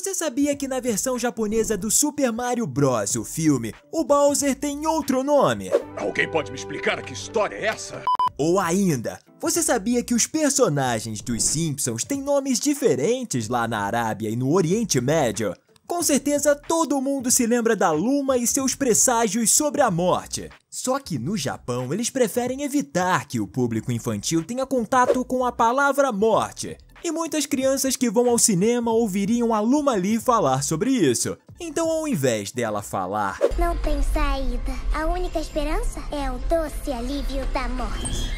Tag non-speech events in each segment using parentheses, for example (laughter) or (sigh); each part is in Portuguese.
Você sabia que na versão japonesa do Super Mario Bros, o filme, o Bowser tem outro nome? Alguém pode me explicar que história é essa? Ou ainda, você sabia que os personagens dos Simpsons têm nomes diferentes lá na Arábia e no Oriente Médio? Com certeza todo mundo se lembra da Luma e seus presságios sobre a morte. Só que no Japão eles preferem evitar que o público infantil tenha contato com a palavra morte, e muitas crianças que vão ao cinema ouviriam a Luma Lee falar sobre isso. Então, ao invés dela falar, Não tem saída, a única esperança é o doce alívio da morte.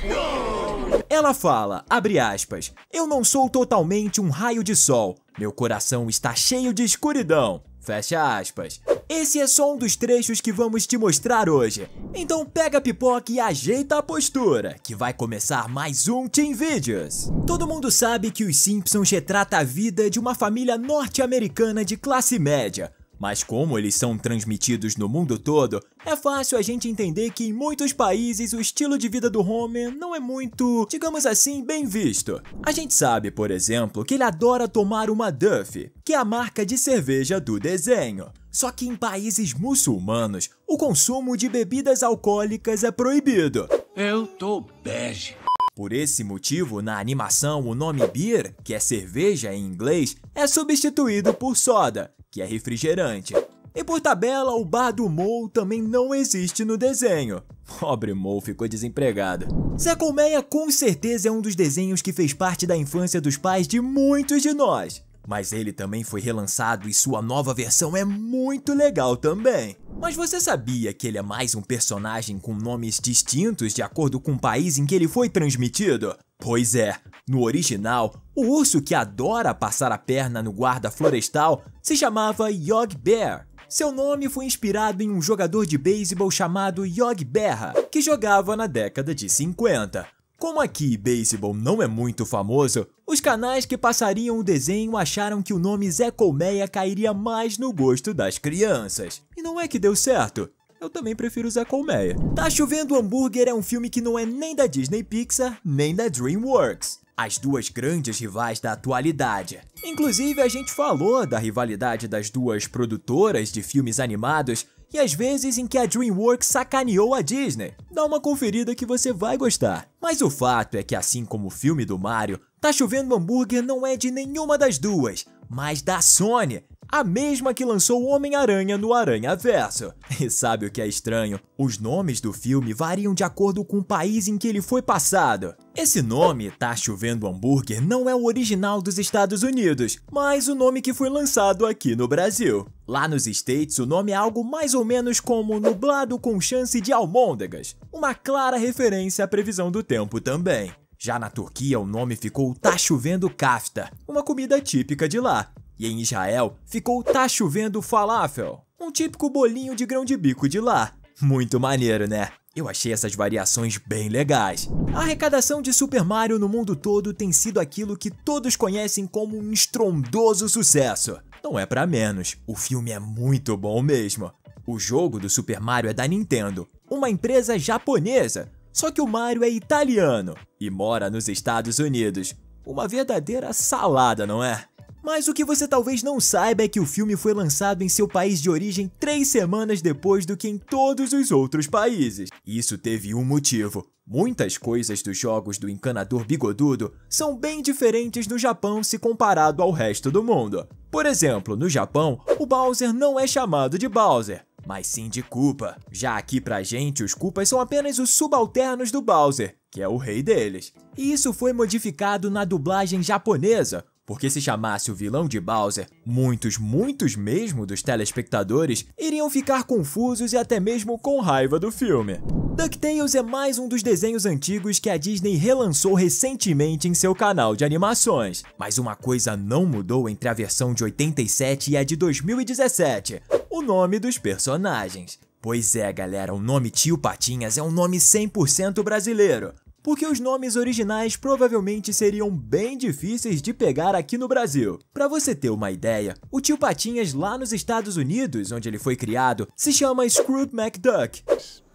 Ela fala, abre aspas, Eu não sou totalmente um raio de sol, meu coração está cheio de escuridão. Fecha aspas. Esse é só um dos trechos que vamos te mostrar hoje. Então pega a pipoca e ajeita a postura, que vai começar mais um Team Videos. Todo mundo sabe que Os Simpsons retrata a vida de uma família norte-americana de classe média, mas como eles são transmitidos no mundo todo, é fácil a gente entender que em muitos países o estilo de vida do Homer não é muito, digamos assim, bem visto. A gente sabe, por exemplo, que ele adora tomar uma Duff, que é a marca de cerveja do desenho. Só que em países muçulmanos, o consumo de bebidas alcoólicas é proibido. Eu tô bege. Por esse motivo, na animação, o nome beer, que é cerveja em inglês, é substituído por soda, que é refrigerante. E por tabela, o bar do Mou também não existe no desenho. Pobre Mou ficou desempregado. Zé Colmeia com certeza é um dos desenhos que fez parte da infância dos pais de muitos de nós. Mas ele também foi relançado e sua nova versão é muito legal também. Mas você sabia que ele é mais um personagem com nomes distintos de acordo com o país em que ele foi transmitido? Pois é, no original, o urso que adora passar a perna no guarda florestal se chamava Yogg Bear. Seu nome foi inspirado em um jogador de beisebol chamado Yogg Berra, que jogava na década de 50. Como aqui beisebol não é muito famoso, os canais que passariam o desenho acharam que o nome Zé Colmeia cairia mais no gosto das crianças. E não é que deu certo. Eu também prefiro Zé Colmeia. Tá Chovendo Hambúrguer é um filme que não é nem da Disney Pixar, nem da DreamWorks. As duas grandes rivais da atualidade. Inclusive, a gente falou da rivalidade das duas produtoras de filmes animados e as vezes em que a DreamWorks sacaneou a Disney. Dá uma conferida que você vai gostar. Mas o fato é que, assim como o filme do Mario, Tá chovendo hambúrguer não é de nenhuma das duas, mas da Sony, a mesma que lançou Homem-Aranha no Aranha Verso. (laughs) E sabe o que é estranho? Os nomes do filme variam de acordo com o país em que ele foi passado. Esse nome, Tá Chovendo Hambúrguer, não é o original dos Estados Unidos, mas o nome que foi lançado aqui no Brasil. Lá nos States, o nome é algo mais ou menos como nublado com chance de almôndegas, uma clara referência à previsão do tempo também. Já na Turquia, o nome ficou Tá Chovendo Kafta, uma comida típica de lá. E em Israel, ficou Tá Chovendo Falafel, um típico bolinho de grão de bico de lá. Muito maneiro, né? Eu achei essas variações bem legais. A arrecadação de Super Mario no mundo todo tem sido aquilo que todos conhecem como um estrondoso sucesso. Não é para menos, o filme é muito bom mesmo. O jogo do Super Mario é da Nintendo, uma empresa japonesa, só que o Mario é italiano e mora nos Estados Unidos. Uma verdadeira salada, não é? Mas o que você talvez não saiba é que o filme foi lançado em seu país de origem três semanas depois do que em todos os outros países. Isso teve um motivo. Muitas coisas dos jogos do encanador bigodudo são bem diferentes no Japão se comparado ao resto do mundo. Por exemplo, no Japão, o Bowser não é chamado de Bowser, mas sim de culpa. Já aqui pra gente, os culpas são apenas os subalternos do Bowser, que é o rei deles. E isso foi modificado na dublagem japonesa, porque se chamasse o vilão de Bowser, muitos, muitos mesmo dos telespectadores iriam ficar confusos e até mesmo com raiva do filme. DuckTales é mais um dos desenhos antigos que a Disney relançou recentemente em seu canal de animações. Mas uma coisa não mudou entre a versão de 87 e a de 2017 o nome dos personagens. Pois é, galera, o nome Tio Patinhas é um nome 100% brasileiro, porque os nomes originais provavelmente seriam bem difíceis de pegar aqui no Brasil. Para você ter uma ideia, o Tio Patinhas lá nos Estados Unidos, onde ele foi criado, se chama Scrooge McDuck.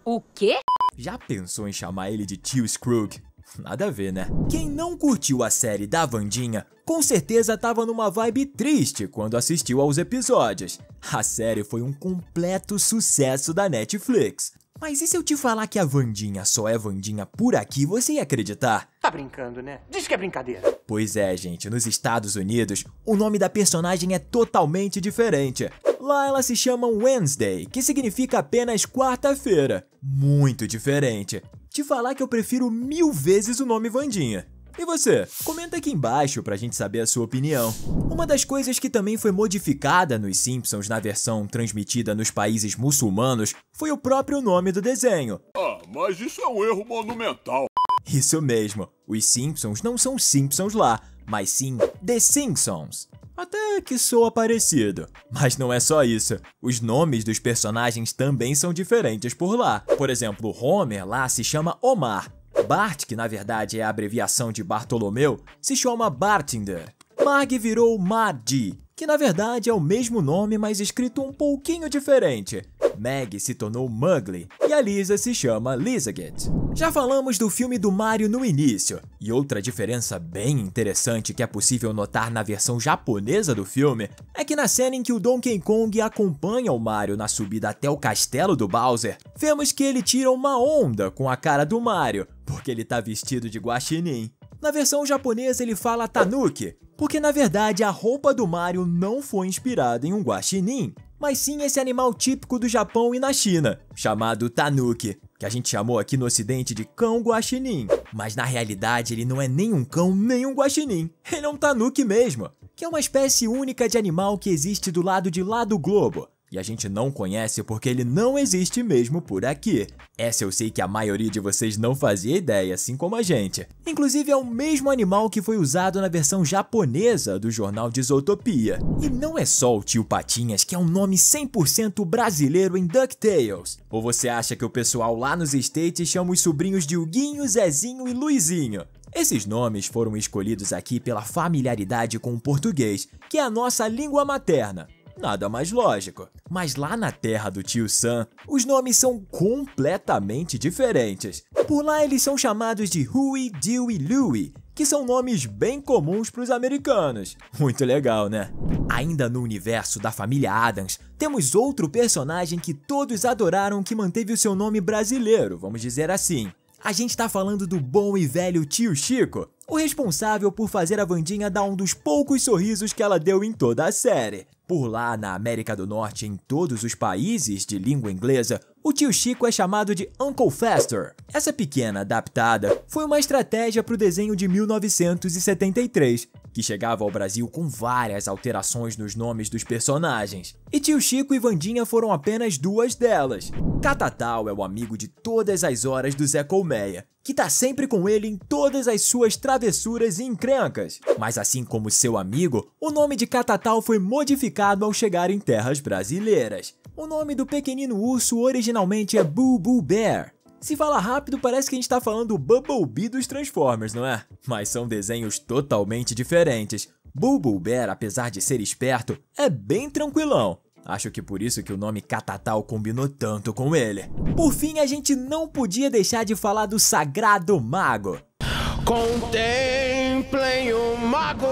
O quê? Já pensou em chamar ele de Tio Scrooge? Nada a ver, né? Quem não curtiu a série da Vandinha, com certeza tava numa vibe triste quando assistiu aos episódios. A série foi um completo sucesso da Netflix. Mas e se eu te falar que a Vandinha só é Vandinha por aqui, você ia acreditar? Tá brincando, né? Diz que é brincadeira. Pois é, gente, nos Estados Unidos, o nome da personagem é totalmente diferente. Lá ela se chama Wednesday, que significa apenas quarta-feira. Muito diferente te falar que eu prefiro mil vezes o nome Vandinha. E você? Comenta aqui embaixo pra gente saber a sua opinião. Uma das coisas que também foi modificada nos Simpsons na versão transmitida nos países muçulmanos foi o próprio nome do desenho. Ah, mas isso é um erro monumental. Isso mesmo, os Simpsons não são Simpsons lá, mas sim The Simpsons. Até que soa parecido. Mas não é só isso. Os nomes dos personagens também são diferentes por lá. Por exemplo, Homer lá se chama Omar. Bart, que na verdade é a abreviação de Bartolomeu, se chama Bartender. Marg virou Mardi que na verdade é o mesmo nome, mas escrito um pouquinho diferente. Maggie se tornou Mugly e a Lisa se chama Lizaget. Já falamos do filme do Mario no início, e outra diferença bem interessante que é possível notar na versão japonesa do filme é que na cena em que o Donkey Kong acompanha o Mario na subida até o castelo do Bowser, vemos que ele tira uma onda com a cara do Mario, porque ele tá vestido de guaxinim. Na versão japonesa ele fala Tanuki, porque na verdade a roupa do Mario não foi inspirada em um guaxinim, mas sim esse animal típico do Japão e na China, chamado tanuki, que a gente chamou aqui no ocidente de cão guaxinim. Mas na realidade ele não é nem um cão nem um guaxinim, ele é um tanuki mesmo, que é uma espécie única de animal que existe do lado de lá do globo, e a gente não conhece porque ele não existe mesmo por aqui. Essa eu sei que a maioria de vocês não fazia ideia, assim como a gente. Inclusive é o mesmo animal que foi usado na versão japonesa do jornal de Zootopia. E não é só o tio Patinhas que é um nome 100% brasileiro em DuckTales. Ou você acha que o pessoal lá nos States chama os sobrinhos de Huguinho, Zezinho e Luizinho? Esses nomes foram escolhidos aqui pela familiaridade com o português, que é a nossa língua materna. Nada mais lógico. Mas lá na terra do tio Sam, os nomes são completamente diferentes. Por lá eles são chamados de Huey, Dewey, Louie, que são nomes bem comuns para os americanos. Muito legal, né? Ainda no universo da família Adams, temos outro personagem que todos adoraram que manteve o seu nome brasileiro, vamos dizer assim. A gente tá falando do bom e velho tio Chico, o responsável por fazer a Vandinha dar um dos poucos sorrisos que ela deu em toda a série. Por lá na América do Norte, em todos os países de língua inglesa, o tio Chico é chamado de Uncle Fester. Essa pequena adaptada foi uma estratégia para o desenho de 1973, que chegava ao Brasil com várias alterações nos nomes dos personagens. E tio Chico e Vandinha foram apenas duas delas. Catatal é o amigo de todas as horas do Zé Colmeia, que tá sempre com ele em todas as suas travessuras e encrencas. Mas assim como seu amigo, o nome de Catatal foi modificado ao chegar em terras brasileiras. O nome do pequenino urso originalmente é Boo Boo Bear, se fala rápido, parece que a gente tá falando do Bumblebee dos Transformers, não é? Mas são desenhos totalmente diferentes. Bear, apesar de ser esperto, é bem tranquilão. Acho que por isso que o nome Catatal combinou tanto com ele. Por fim, a gente não podia deixar de falar do Sagrado Mago. Contemplem o Mago!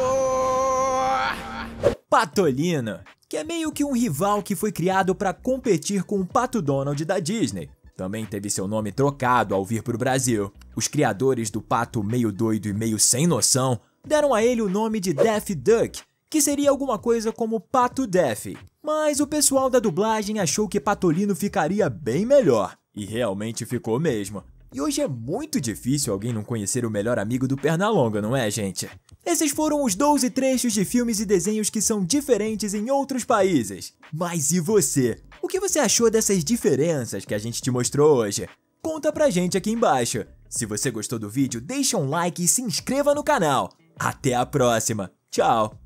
Patolino, que é meio que um rival que foi criado para competir com o Pato Donald da Disney também teve seu nome trocado ao vir para o Brasil. Os criadores do pato meio doido e meio sem noção deram a ele o nome de Death Duck, que seria alguma coisa como Pato Death. mas o pessoal da dublagem achou que Patolino ficaria bem melhor, e realmente ficou mesmo. E hoje é muito difícil alguém não conhecer o melhor amigo do Pernalonga, não é, gente? Esses foram os 12 trechos de filmes e desenhos que são diferentes em outros países. Mas e você? O que você achou dessas diferenças que a gente te mostrou hoje? Conta pra gente aqui embaixo. Se você gostou do vídeo, deixa um like e se inscreva no canal. Até a próxima. Tchau.